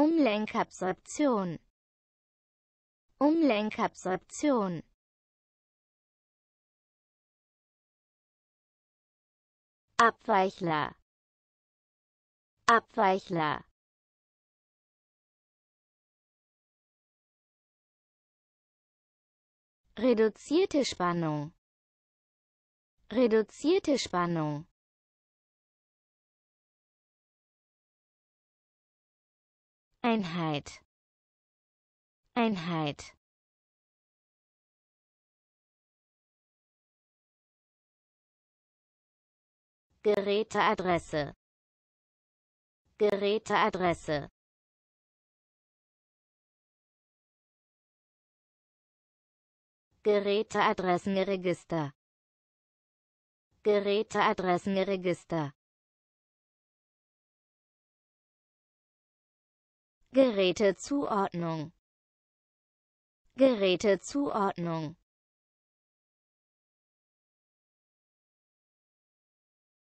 Umlenkabsorption Umlenkabsorption Abweichler Abweichler Reduzierte Spannung Reduzierte Spannung Einheit. Einheit. Geräteadresse. Geräteadresse. Geräteadressenregister. Geräteadressenregister. Gerätezuordnung Gerätezuordnung